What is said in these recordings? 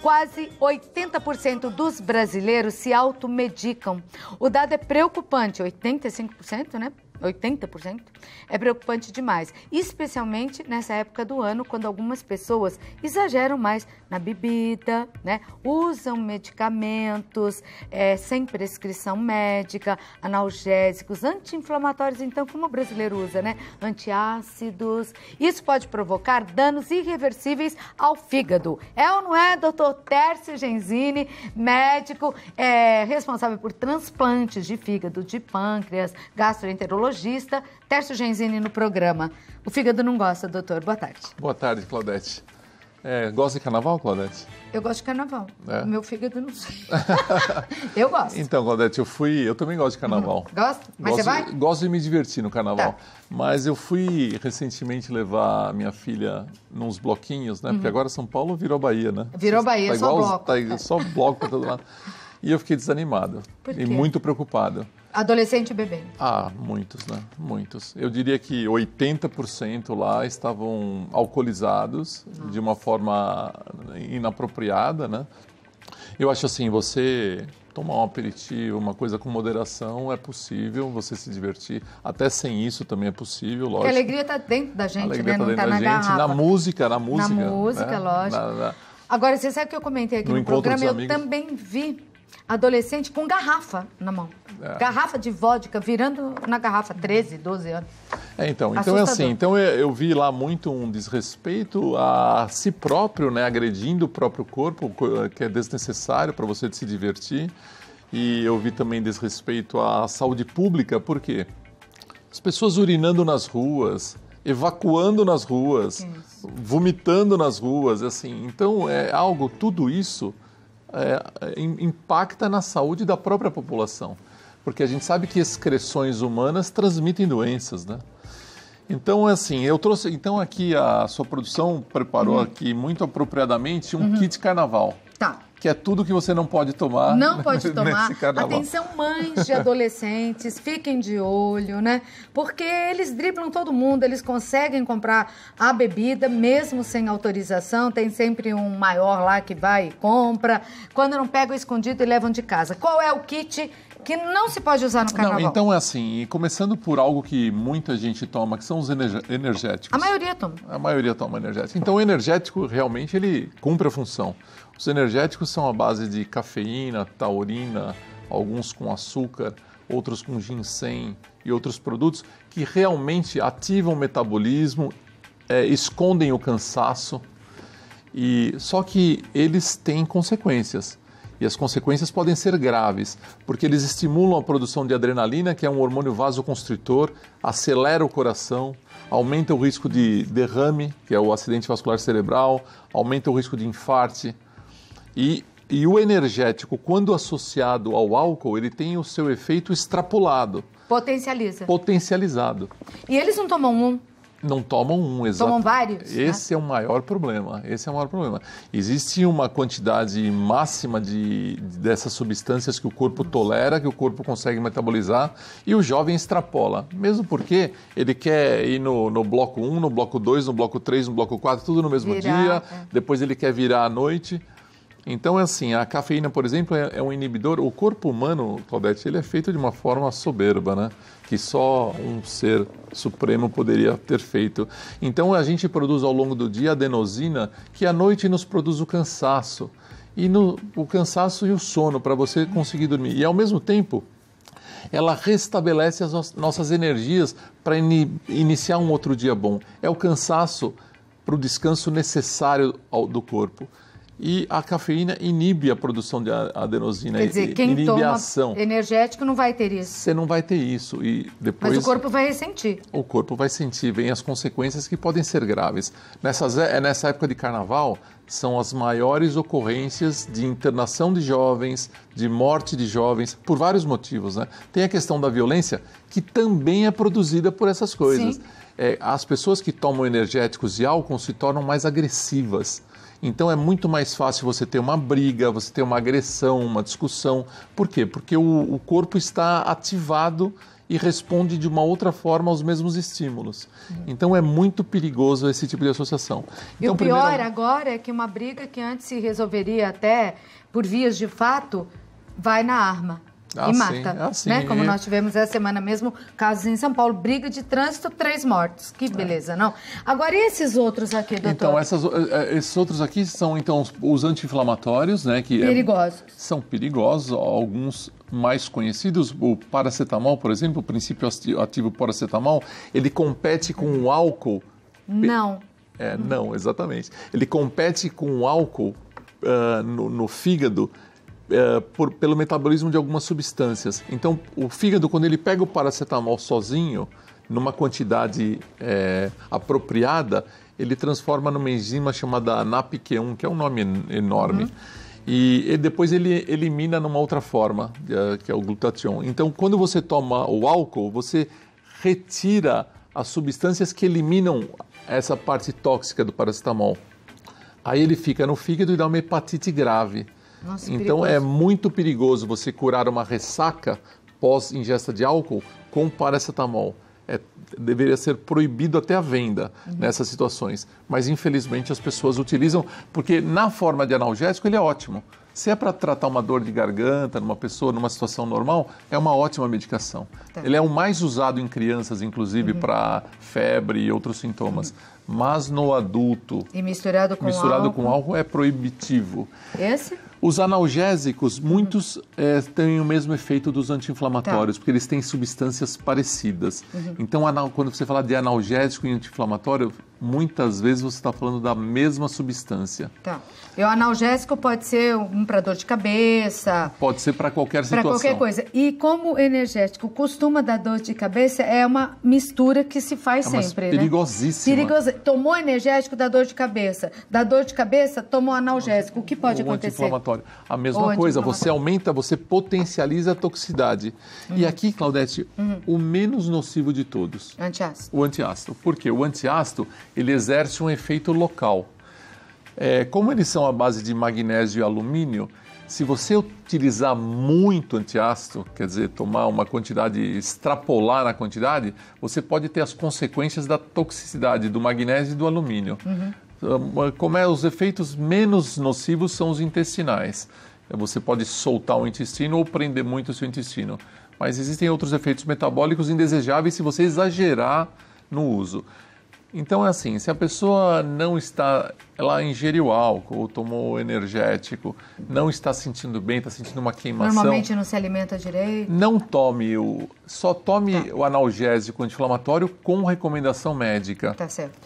Quase 80% dos brasileiros se automedicam. O dado é preocupante, 85%, né? 80%, é preocupante demais, especialmente nessa época do ano, quando algumas pessoas exageram mais na bebida, né? usam medicamentos é, sem prescrição médica, analgésicos, anti-inflamatórios, então, como o brasileiro usa, né? antiácidos. Isso pode provocar danos irreversíveis ao fígado. É ou não é, doutor Tércio Genzini, médico é, responsável por transplantes de fígado, de pâncreas, gastroenterologia? cardiologista, Tércio Genzini, no programa. O fígado não gosta, doutor. Boa tarde. Boa tarde, Claudete. É, gosta de carnaval, Claudete? Eu gosto de carnaval. É. O meu fígado não sei. eu gosto. Então, Claudete, eu fui. Eu também gosto de carnaval. Uhum. gosta? Mas gosto, você vai? Gosto de me divertir no carnaval. Tá. Mas eu fui recentemente levar minha filha nos bloquinhos, né? Uhum. Porque agora São Paulo virou Bahia, né? Virou Bahia, tá só igual, bloco. Tá, Só bloco pra todo lado. E eu fiquei desanimado e muito preocupado. Adolescente bebendo. Ah, muitos, né? Muitos. Eu diria que 80% lá estavam alcoolizados Nossa. de uma forma inapropriada, né? Eu acho assim, você tomar um aperitivo, uma coisa com moderação é possível, você se divertir. Até sem isso também é possível, lógico. Porque a alegria está dentro da gente, a alegria está né? Tá dentro tá da gente. Garrafa. Na música, na música. Na música, né? lógico. Na, na... Agora, você sabe que eu comentei aqui no, no programa, eu também vi adolescente com garrafa na mão. É. Garrafa de vodka, virando na garrafa, 13, 12 anos. É, então, então é assim, então eu, eu, vi lá muito um desrespeito a si próprio, né, agredindo o próprio corpo, que é desnecessário para você se divertir. E eu vi também desrespeito à saúde pública, por quê? As pessoas urinando nas ruas, evacuando nas ruas, isso. vomitando nas ruas, assim. Então é algo, tudo isso é, impacta na saúde da própria população, porque a gente sabe que excreções humanas transmitem doenças, né? Então, assim, eu trouxe. Então, aqui a sua produção preparou uhum. aqui muito apropriadamente um uhum. kit carnaval. Tá que é tudo que você não pode tomar. Não né, pode tomar. Atenção, mães de adolescentes, fiquem de olho, né? Porque eles driblam todo mundo, eles conseguem comprar a bebida mesmo sem autorização. Tem sempre um maior lá que vai e compra. Quando não o escondido e levam de casa. Qual é o kit que não se pode usar no carnaval. Não, então é assim, começando por algo que muita gente toma, que são os energéticos. A maioria toma. A maioria toma energético. Então o energético realmente ele cumpre a função. Os energéticos são a base de cafeína, taurina, alguns com açúcar, outros com ginseng e outros produtos que realmente ativam o metabolismo, é, escondem o cansaço. E só que eles têm consequências. E as consequências podem ser graves, porque eles estimulam a produção de adrenalina, que é um hormônio vasoconstritor, acelera o coração, aumenta o risco de derrame, que é o acidente vascular cerebral, aumenta o risco de infarto. E, e o energético, quando associado ao álcool, ele tem o seu efeito extrapolado. Potencializa. Potencializado. E eles não tomam um? Não tomam um, exato. Tomam vários? Esse né? é o maior problema. Esse é o maior problema. Existe uma quantidade máxima de, dessas substâncias que o corpo tolera, que o corpo consegue metabolizar, e o jovem extrapola. Mesmo porque ele quer ir no, no bloco 1, no bloco 2, no bloco 3, no bloco 4, tudo no mesmo virar, dia. É. Depois ele quer virar à noite. Então, é assim, a cafeína, por exemplo, é, é, um inibidor. O corpo humano, Claudete, ele é feito de uma forma soberba, né? Que só um ser supremo poderia ter feito. Então, a gente produz ao longo do dia adenosina, que à noite nos produz o cansaço. E no, o cansaço e o sono, para você conseguir dormir. E, ao mesmo tempo, ela restabelece as nossas energias para in iniciar um outro dia bom. É o cansaço para o descanso necessário ao, do corpo e a cafeína inibe a produção de adenosina. Quer dizer, quem inibe toma ação. energético não vai ter isso. Você não vai ter isso e depois... Mas o corpo vai ressentir. O corpo vai sentir, vem as consequências que podem ser graves. Nessas, é, é nessa época de carnaval, são as maiores ocorrências de internação de jovens, de morte de jovens, por vários motivos. Né? Tem a questão da violência, que também é produzida por essas coisas. É, as pessoas que tomam energéticos e álcool se tornam mais agressivas então é muito mais fácil você ter uma briga, você ter uma agressão, uma discussão. Por quê? Porque o, o corpo está ativado e responde de uma outra forma aos mesmos estímulos. Então é muito perigoso esse tipo de associação. Então, e o então, pior primeiro... agora é que uma briga que antes se resolveria até por vias de fato vai na arma ah, e sim. mata. Ah, sim. Né? Como nós tivemos essa semana mesmo, casos em São Paulo, briga de trânsito, três mortos. Que beleza, é. não? Agora, e esses outros aqui, doutor? Então, essas, eh, eh, esses outros aqui são, então, os anti-inflamatórios, né? Que é perigosos. É, são perigosos, alguns mais conhecidos, o paracetamol, por exemplo, o princípio ativo paracetamol, ele compete com o álcool. Não. É, não, exatamente. Ele compete com o álcool uh, no, no fígado é, por, pelo metabolismo de algumas substâncias. Então, o fígado, quando ele pega o paracetamol sozinho, numa quantidade é, apropriada, ele transforma numa enzima chamada NAPQ1, que é um nome enorme. Uhum. E, e, depois ele elimina numa outra forma, é, que é o glutation. Então, quando você toma o álcool, você retira as substâncias que eliminam essa parte tóxica do paracetamol. Aí ele fica no fígado e dá uma hepatite grave. Nossa, então é perigoso. é muito perigoso você curar uma ressaca pós ingesta de álcool com paracetamol. É, deveria ser proibido até a venda uhum. nessas situações. Mas infelizmente as pessoas utilizam, porque na forma de analgésico ele é ótimo. Se é para tratar uma dor de garganta numa pessoa numa situação normal, é uma ótima medicação. Tá. Ele é o mais usado em crianças, inclusive uhum. para febre e outros sintomas. Uhum. Mas no adulto. E misturado com misturado álcool. com álcool é proibitivo. Esse? Os analgésicos, muitos é, têm o mesmo efeito dos anti-inflamatórios, tá. porque eles têm substâncias parecidas. Uhum. Então, quando você fala de analgésico e anti-inflamatório, muitas vezes você está falando da mesma substância. Tá. E o analgésico pode ser um para dor de cabeça. Pode ser para qualquer situação. Para qualquer coisa. E como energético costuma dar dor de cabeça, é uma mistura que se faz é sempre, perigosíssima. né? Perigosíssima. Tomou energético, dá dor de cabeça. Da dor de cabeça, tomou analgésico. O que pode Ou acontecer? anti-inflamatório. A mesma Ou coisa, você aumenta, você potencializa a toxicidade. Uhum. E aqui, Claudete, uhum. o menos nocivo de todos. Antiácido. O antiácido. Por quê? O antiácido ele exerce um efeito local. É, como eles são à base de magnésio e alumínio, se você utilizar muito antiácido, quer dizer, tomar uma quantidade, extrapolar na quantidade, você pode ter as consequências da toxicidade do magnésio e do alumínio. Uhum. Hum, como é, os efeitos menos nocivos são os intestinais. Você pode soltar o intestino ou prender muito o seu intestino. Mas existem outros efeitos metabólicos indesejáveis se você exagerar no uso. Então é assim, se a pessoa não está, ela ingeriu álcool, tomou energético, não está sentindo bem, está sentindo uma queimação. Normalmente não se alimenta direito. Não tome o, só tome tá. o analgésico anti-inflamatório com recomendação médica. Tá certo.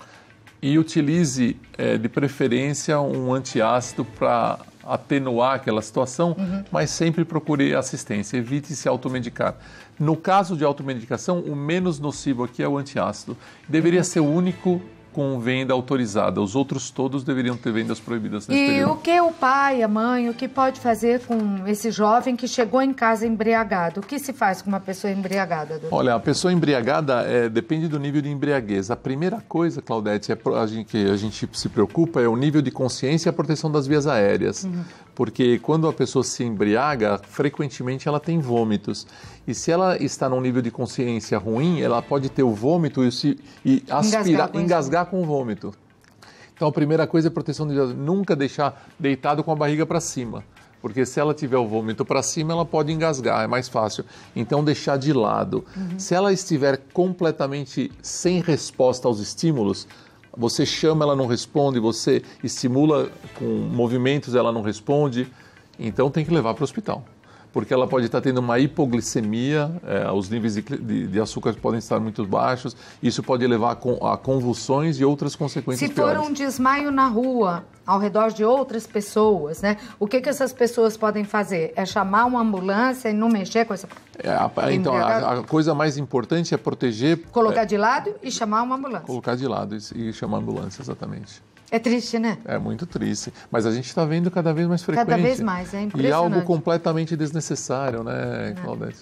E utilize é, de preferência um antiácido para atenuar aquela situação, uhum. mas sempre procure assistência, evite se automedicar. No caso de automedicação, o menos nocivo aqui é o antiácido. Deveria ser o único com venda autorizada. Os outros todos deveriam ter vendas proibidas nesse e período. E o que o pai, a mãe, o que pode fazer com esse jovem que chegou em casa embriagado? O que se faz com uma pessoa embriagada? Doutor? Olha, a pessoa embriagada é, depende do nível de embriaguez. A primeira coisa, Claudete, é, a gente, que a gente se preocupa é o nível de consciência e a proteção das vias aéreas. Uhum porque quando a pessoa se embriaga, frequentemente ela tem vômitos. E se ela está num nível de consciência ruim, ela pode ter o vômito e, se, e aspirar, engasgar, engasgar com o vômito. Então a primeira coisa é proteção de nunca deixar deitado com a barriga para cima, porque se ela tiver o vômito para cima, ela pode engasgar, é mais fácil. Então deixar de lado. Uhum. Se ela estiver completamente sem resposta aos estímulos, você chama, ela não responde, você estimula com movimentos, ela não responde. Então tem que levar para o hospital porque ela pode estar tendo uma hipoglicemia, é, os níveis de, de, de, açúcar podem estar muito baixos, isso pode levar a, convulsões e outras consequências Se piores. for um desmaio na rua, ao redor de outras pessoas, né? O que, que essas pessoas podem fazer? É chamar uma ambulância e não mexer com essa... É, a, então, a, a, coisa mais importante é proteger... Colocar é, de lado e chamar uma ambulância. Colocar de lado e, e chamar a ambulância, exatamente. É triste, né? É muito triste. Mas a gente está vendo cada vez mais frequente. Cada vez mais, é impressionante. E algo completamente desnecessário, né, é. Claudete?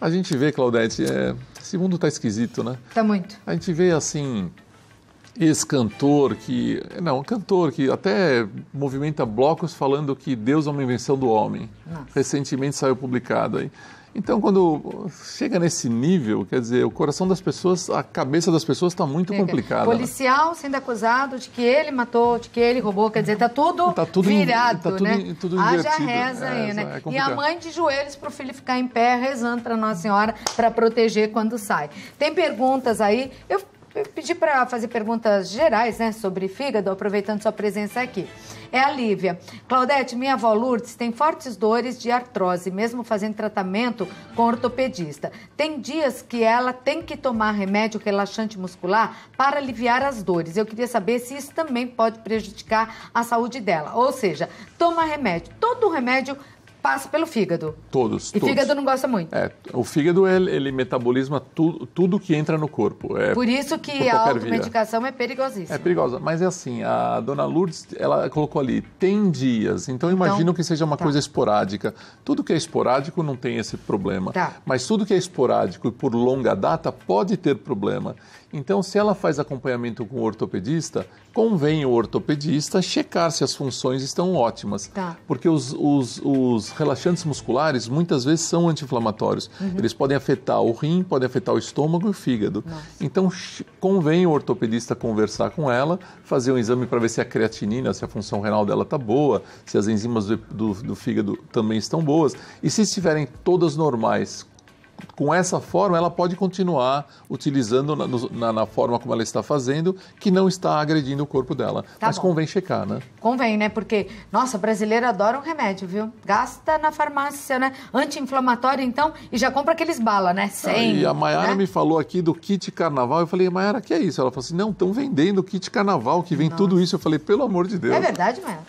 A gente vê, Claudete, é... esse mundo está esquisito, né? Está muito. A gente vê, assim, ex-cantor que... Não, cantor que até movimenta blocos falando que Deus é uma invenção do homem. Nossa. Recentemente saiu publicado aí. Então, quando chega nesse nível, quer dizer, o coração das pessoas, a cabeça das pessoas está muito Fica. complicada. Policial sendo acusado de que ele matou, de que ele roubou, quer dizer, está tudo, tá tudo virado, tá tudo, né? Tudo Haja reza aí, é, né? É e a mãe de joelhos para o filho ficar em pé rezando para Nossa Senhora para proteger quando sai. Tem perguntas aí. Eu pedir para fazer perguntas gerais né, sobre fígado, aproveitando sua presença aqui. É a Lívia. Claudete, minha avó Lourdes tem fortes dores de artrose, mesmo fazendo tratamento com ortopedista. Tem dias que ela tem que tomar remédio relaxante muscular para aliviar as dores. Eu queria saber se isso também pode prejudicar a saúde dela. Ou seja, toma remédio. Todo remédio passa pelo fígado. Todos. E o fígado não gosta muito. É, o fígado ele, ele metaboliza tudo que entra no corpo. É, por isso que por a automedicação via. é perigosíssima. É perigosa, mas é assim, a dona Lourdes, ela colocou ali, tem dias, então, então imagino que seja uma tá. coisa esporádica. Tudo que é esporádico não tem esse problema, tá. mas tudo que é esporádico e por longa data pode ter problema. Então, se ela faz acompanhamento com o ortopedista, convém o ortopedista checar se as funções estão ótimas. Tá. Porque os, os, os, relaxantes musculares muitas vezes são anti-inflamatórios. Uhum. Eles podem afetar o rim, podem afetar o estômago e o fígado. Nossa. Então, convém o ortopedista conversar com ela, fazer um exame para ver se a creatinina, se a função renal dela está boa, se as enzimas do, do, do fígado também estão boas. E se estiverem todas normais, com essa forma, ela pode continuar utilizando na, na, na, forma como ela está fazendo, que não está agredindo o corpo dela. Tá Mas bom. convém checar, né? Convém, né? Porque, nossa, brasileira adora um remédio, viu? Gasta na farmácia, né? Anti-inflamatório, então, e já compra aqueles bala, né? Ah, Sem. E a Mayara né? me falou aqui do kit carnaval. Eu falei, Mayara, que é isso? Ela falou assim: não, estão vendendo kit carnaval, que vem nossa. tudo isso. Eu falei, pelo amor de Deus. É verdade, Mayara?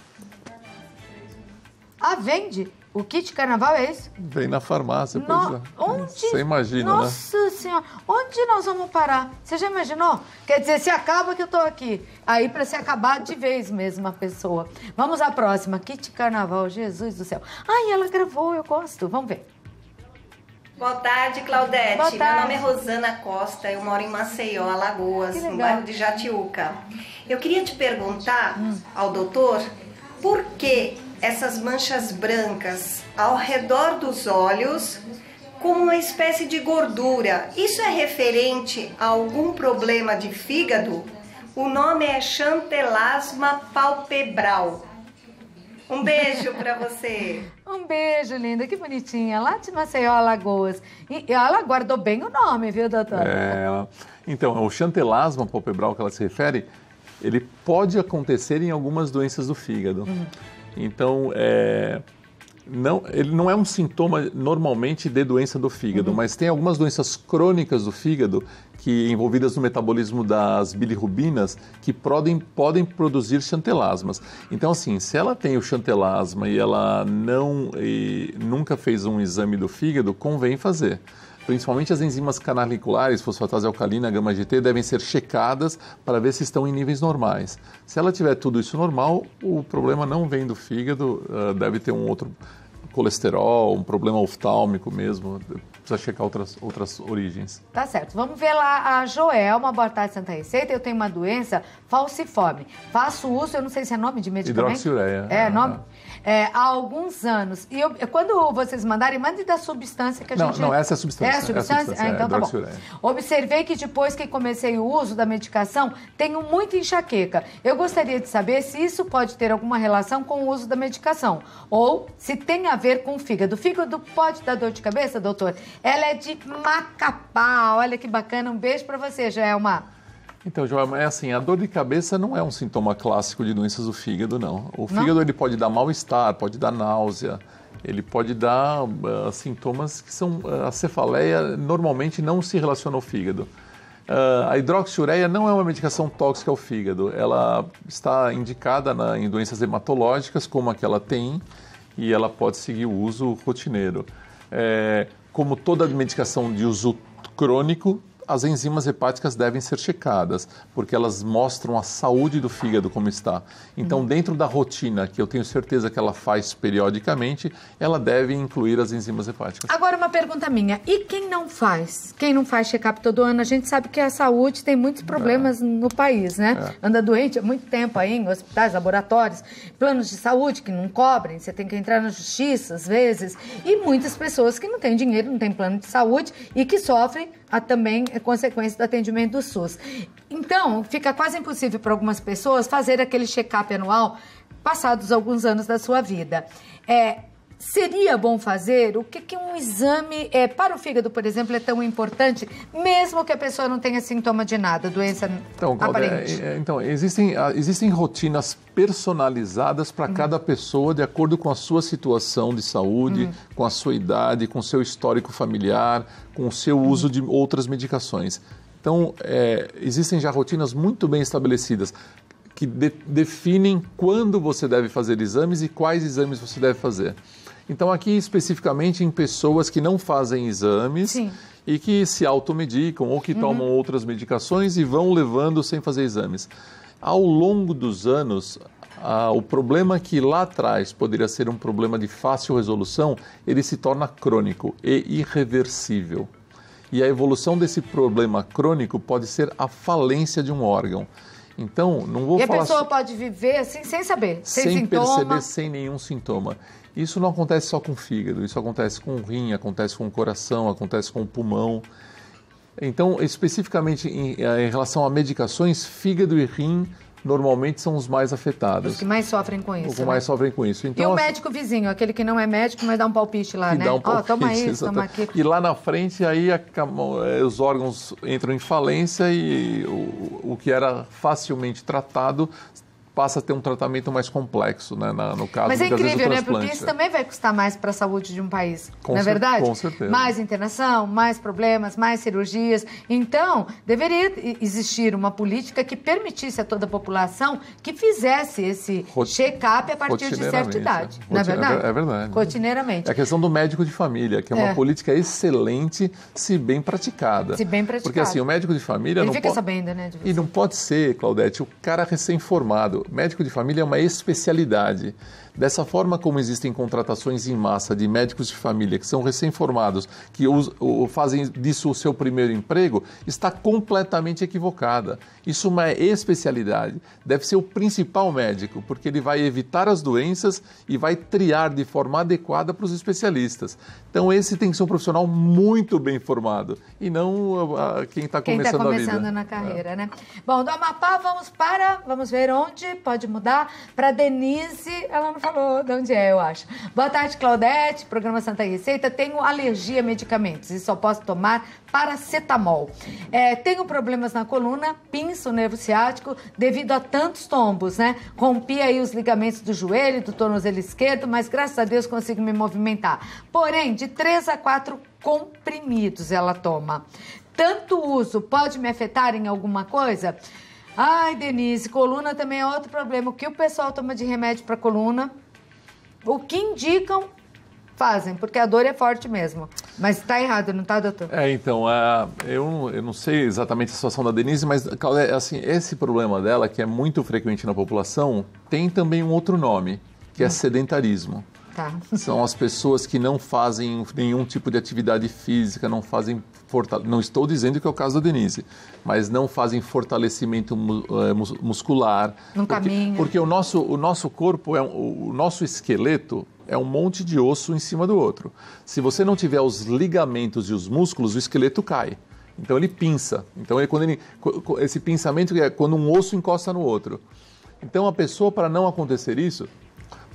Ah, vende? O kit carnaval é esse? Vem na farmácia, no... pois é. Onde? Você imagina, né? Nossa né? Senhora, onde nós vamos parar? Você já imaginou? Quer dizer, se acaba que eu tô aqui. Aí para se acabar de vez mesmo a pessoa. Vamos à próxima. Kit carnaval, Jesus do céu. Ai, ela gravou, eu gosto. Vamos ver. Boa tarde, Claudete. Boa tarde. Meu nome é Rosana Costa, eu moro em Maceió, Alagoas, no bairro de Jatiuca. Eu queria te perguntar hum. ao doutor por que essas manchas brancas ao redor dos olhos como uma espécie de gordura. Isso é referente a algum problema de fígado? O nome é chantelasma palpebral. Um beijo para você. um beijo, linda. Que bonitinha. Lá de Maceió, Alagoas. E ela guardou bem o nome, viu, doutora? É, então, o chantelasma palpebral que ela se refere, ele pode acontecer em algumas doenças do fígado. Uhum. Então, é, não, ele não é um sintoma normalmente de doença do fígado, uhum. mas tem algumas doenças crônicas do fígado que envolvidas no metabolismo das bilirrubinas que podem, podem produzir chantelasmas. Então, assim, se ela tem o chantelasma e ela não e nunca fez um exame do fígado, convém fazer. Principalmente as enzimas canaliculares, fosfatase alcalina, gama GT, devem ser checadas para ver se estão em níveis normais. Se ela tiver tudo isso normal, o problema não vem do fígado, eh, deve ter um outro colesterol, um problema oftálmico mesmo. Precisa checar outras, outras origens. Tá certo. Vamos ver lá a Joelma. Boa tarde, Santa Receita. Eu tenho uma doença falciforme. Faço uso, eu não sei se é nome de medicamento. Hidroxiureia. É, é nome? Tá é, há alguns anos. E eu, quando vocês mandarem, mande da substância que a não, gente... Não, essa é a substância. É a substância? É a substância ah, então é, tá bom. É. Observei que depois que comecei o uso da medicação, tenho muita enxaqueca. Eu gostaria de saber se isso pode ter alguma relação com o uso da medicação ou se tem a ver com o fígado. O fígado pode dar dor de cabeça, doutor? Ela é de Macapá. Olha que bacana. Um beijo para você, Joelma. Então, João, é assim, a dor de cabeça não é um sintoma clássico de doenças do fígado, não. O fígado não? ele pode dar mal-estar, pode dar náusea, ele pode dar uh, sintomas que são... Uh, a cefaleia normalmente não se relaciona ao fígado. Uh, a hidroxiureia não é uma medicação tóxica ao fígado. Ela está indicada na, em doenças hematológicas, como a que ela tem, e ela pode seguir o uso rotineiro. É, como toda medicação de uso crônico, as enzimas hepáticas devem ser checadas, porque elas mostram a saúde do fígado como está. Então, uhum. dentro da rotina, que eu tenho certeza que ela faz periodicamente, ela deve incluir as enzimas hepáticas. Agora, uma pergunta minha: e quem não faz? Quem não faz check-up todo ano? A gente sabe que a saúde tem muitos é. problemas é. no país, né? É. Anda doente há muito tempo aí em hospitais, laboratórios, planos de saúde que não cobrem, você tem que entrar na justiça às vezes, e muitas pessoas que não têm dinheiro, não têm plano de saúde e que sofrem a, também é consequência do atendimento do SUS. Então, fica quase impossível para algumas pessoas fazer aquele check-up anual passados alguns anos da sua vida. É, Seria bom fazer? O que, que um exame é, para o fígado, por exemplo, é tão importante, mesmo que a pessoa não tenha sintoma de nada, doença então, aparente? É, é, então, existem, ah, existem rotinas personalizadas para uhum. cada pessoa de acordo com a sua situação de saúde, uhum. com a sua idade, com o seu histórico familiar, com o seu uhum. uso de outras medicações. Então, é, existem já rotinas muito bem estabelecidas que de, definem quando você deve fazer exames e quais exames você deve fazer. Então, aqui especificamente em pessoas que não fazem exames Sim. e que se automedicam ou que uhum. tomam outras medicações e vão levando sem fazer exames. Ao longo dos anos, ah, o problema que lá atrás poderia ser um problema de fácil resolução, ele se torna crônico e irreversível. E a evolução desse problema crônico pode ser a falência de um órgão. Então, não vou e falar... E a pessoa so... pode viver assim, sem saber, sem, sem sintoma. perceber, sem nenhum sintoma. Isso não acontece só com o fígado, isso acontece com o rim, acontece com o coração, acontece com o pulmão. Então, especificamente em, eh, em relação a medicações, fígado e rim normalmente são os mais afetados. Os que mais sofrem com isso. Os que mais né? sofrem com isso. Então, e o assim, médico vizinho, aquele que não é médico, mas dá um palpite lá, né? Dá um palpite, oh, toma isso, toma aquilo. E lá na frente, aí a... Eh, os órgãos entram em falência e o, o que era facilmente tratado passa a ter um tratamento mais complexo, né? Na, no caso, Mas é incrível, né? Porque isso também vai custar mais para a saúde de um país, com não é verdade? Com certeza. Mais internação, mais problemas, mais cirurgias. Então, deveria existir uma política que permitisse a toda a população que fizesse esse check-up a partir de certa né? idade, não é verdade? É verdade. Cotineiramente. É a questão do médico de família, que é uma é. política excelente se bem praticada. Se bem praticada. Porque assim, o médico de família... Ele não fica sabendo, né? E não pode ser, Claudete, o cara recém-formado médico de família é uma especialidade. Dessa forma, como existem contratações em massa de médicos de família que são recém-formados, que fazem disso o seu primeiro emprego, está completamente equivocada. Isso é uma especialidade. Deve ser o principal médico, porque ele vai evitar as doenças e vai triar de forma adequada para os especialistas. Então, esse tem que ser um profissional muito bem formado e não a, ah, a, ah, quem está começando, tá começando, a vida. na carreira, é. né? Bom, do Amapá vamos para, vamos ver onde pode mudar, para Denise, ela não falou de onde é, eu acho. Boa tarde, Claudete. Programa Santa Receita. Tenho alergia a medicamentos e só posso tomar paracetamol. É, tenho problemas na coluna, pinço nervo ciático devido a tantos tombos, né? Rompi aí os ligamentos do joelho, do tornozelo esquerdo, mas graças a Deus consigo me movimentar. Porém, de 3 a 4 comprimidos ela toma. Tanto uso pode me afetar em alguma coisa? Ai, Denise, coluna também é outro problema. O que o pessoal toma de remédio para coluna? O que indicam fazem, porque a dor é forte mesmo. Mas está errado, não está, doutor? É, então, uh, eu, eu não sei exatamente a situação da Denise, mas assim, esse problema dela, que é muito frequente na população, tem também um outro nome, que é hum. sedentarismo. Tá. São as pessoas que não fazem nenhum tipo de atividade física, não fazem não estou dizendo que é o caso da Denise, mas não fazem fortalecimento eh, muscular. Não porque, Porque o nosso, o nosso corpo é o nosso esqueleto é um monte de osso em cima do outro. Se você não tiver os ligamentos e os músculos, o esqueleto cai. Então ele pinça. Então ele, quando ele, esse pinçamento é quando um osso encosta no outro. Então a pessoa para não acontecer isso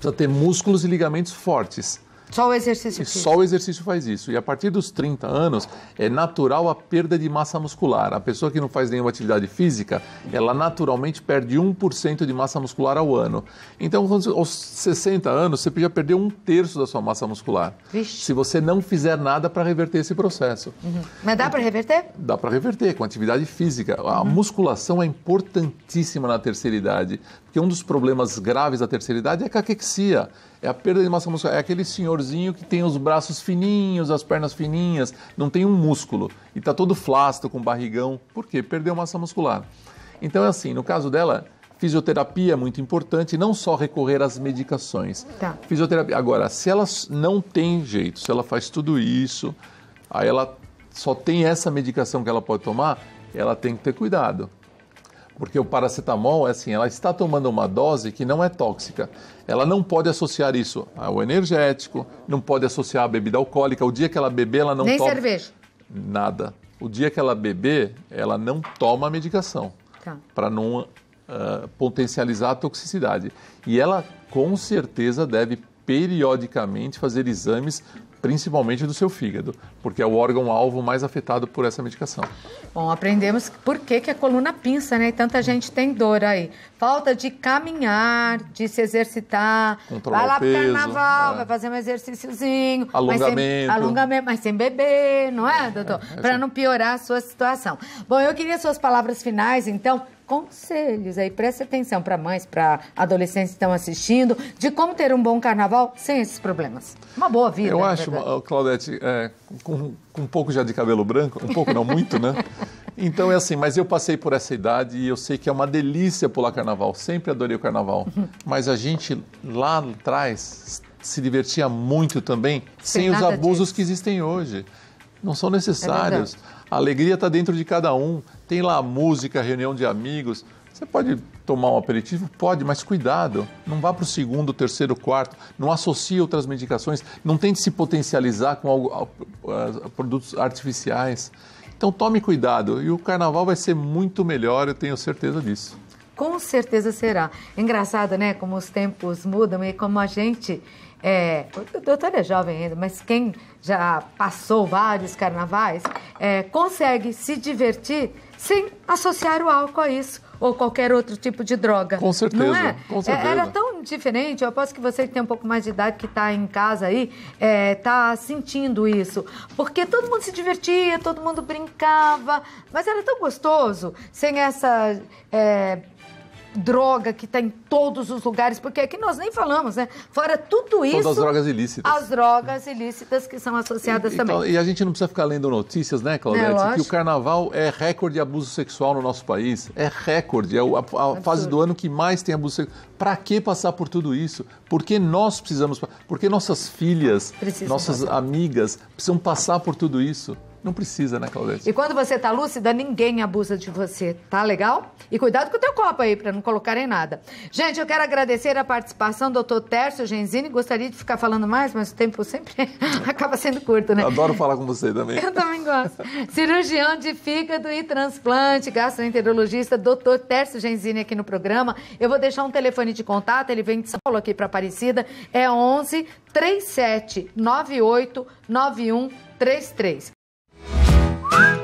precisa ter músculos e ligamentos fortes. Só o exercício físico. Só o exercício faz isso. E a partir dos 30 anos, é natural a perda de massa muscular. A pessoa que não faz nenhuma atividade física, ela naturalmente perde 1% de massa muscular ao ano. Então, aos 60 anos, você já perdeu um terço da sua massa muscular. Vixe. Se você não fizer nada para reverter esse processo. Uhum. Mas dá para reverter? Dá para reverter, com atividade física. A uhum. musculação é importantíssima na terceira idade. Porque um dos problemas graves da terceira idade é a caquexia é a perda de massa muscular. É aquele senhorzinho que tem os braços fininhos, as pernas fininhas, não tem um músculo e está todo flácido, com barrigão. Por quê? Perdeu massa muscular. Então é assim, no caso dela, fisioterapia é muito importante, não só recorrer às medicações. Tá. Fisioterapia. Agora, se ela não tem jeito, se ela faz tudo isso, aí ela só tem essa medicação que ela pode tomar, ela tem que ter cuidado. Porque o paracetamol, é assim, ela está tomando uma dose que não é tóxica. Ela não pode associar isso ao energético, não pode associar a bebida alcoólica. O dia que ela beber, ela não Nem toma... cerveja? Nada. O dia que ela beber, ela não toma a medicação. Tá. Para não uh, potencializar a toxicidade. E ela, com certeza, deve periodicamente fazer exames principalmente do seu fígado, porque é o órgão-alvo mais afetado por essa medicação. Bom, aprendemos por que, que a coluna pinça, né? E tanta gente tem dor aí. Falta de caminhar, de se exercitar. Controlar vai lá para o carnaval, é. vai fazer um exercíciozinho. Alongamento. Mas sem, alongamento, mas sem beber, não é, é doutor? É, é, para não piorar a sua situação. Bom, eu queria suas palavras finais, então, conselhos. Aí preste atenção para mães, para adolescentes que estão assistindo, de como ter um bom carnaval sem esses problemas. Uma boa vida. Eu acho, Claudete, é, com, com um pouco já de cabelo branco, um pouco não muito, né? Então é assim, mas eu passei por essa idade e eu sei que é uma delícia pular carnaval. Sempre adorei o carnaval. Mas a gente lá atrás se divertia muito também sem, sem os abusos disso. que existem hoje não são necessárias. É a alegria está dentro de cada um. Tem lá música, reunião de amigos. Você pode tomar um aperitivo? Pode, mas cuidado. Não vá para o segundo, terceiro, quarto. Não associe outras medicações. Não tente se potencializar com algo, ah, ah, produtos artificiais. Então tome cuidado. E o carnaval vai ser muito melhor, eu tenho certeza disso. Com certeza será. Engraçado, né? Como os tempos mudam e como a gente é, o doutor é jovem ainda, mas quem já passou vários carnavais é, consegue se divertir sem associar o álcool a isso ou qualquer outro tipo de droga. Com certeza. Não é? com é, certeza. Era tão diferente, eu aposto que você que tem um pouco mais de idade, que está em casa aí, está é, tá sentindo isso. Porque todo mundo se divertia, todo mundo brincava, mas era tão gostoso, sem essa é, droga que está em todos os lugares, porque aqui é nós nem falamos, né? Fora tudo isso. Todas as drogas ilícitas. As drogas ilícitas que são associadas e, também. Então, e a gente não precisa ficar lendo notícias, né, Claudete? É, que o carnaval é recorde de abuso sexual no nosso país. É recorde. É a, a fase do ano que mais tem abuso sexual. Para que passar por tudo isso? Porque nós precisamos. Porque nossas filhas, nossas passar. amigas precisam passar por tudo isso. Não precisa, né, Claudete? E quando você tá lúcida, ninguém abusa de você, tá legal? E cuidado com o teu copo aí, para não colocarem nada. Gente, eu quero agradecer a participação do doutor Tércio Genzini. Gostaria de ficar falando mais, mas o tempo sempre acaba sendo curto, né? Eu adoro falar com você também. Eu também gosto. Cirurgião de fígado e transplante, gastroenterologista, doutor Tércio Genzini aqui no programa. Eu vou deixar um telefone de contato, ele vem de São Paulo aqui para Aparecida. É 11 3798 9133. Bye.